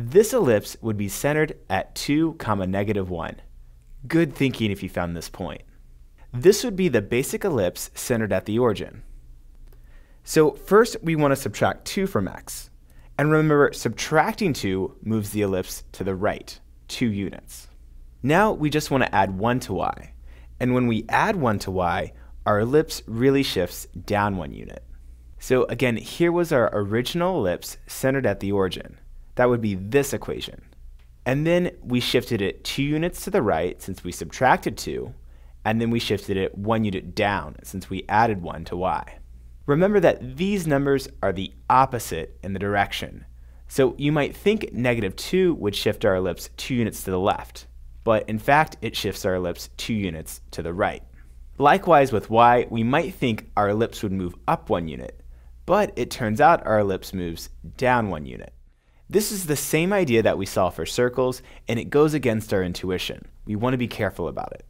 This ellipse would be centered at 2 comma negative 1. Good thinking if you found this point. This would be the basic ellipse centered at the origin. So first we want to subtract 2 from x. And remember, subtracting 2 moves the ellipse to the right, 2 units. Now we just want to add 1 to y. And when we add 1 to y, our ellipse really shifts down 1 unit. So again, here was our original ellipse centered at the origin that would be this equation. And then we shifted it two units to the right since we subtracted two, and then we shifted it one unit down since we added one to y. Remember that these numbers are the opposite in the direction. So you might think negative 2 would shift our ellipse 2 units to the left, but in fact it shifts our ellipse 2 units to the right. Likewise with y, we might think our ellipse would move up 1 unit, but it turns out our ellipse moves down 1 unit. This is the same idea that we saw for circles, and it goes against our intuition. We want to be careful about it.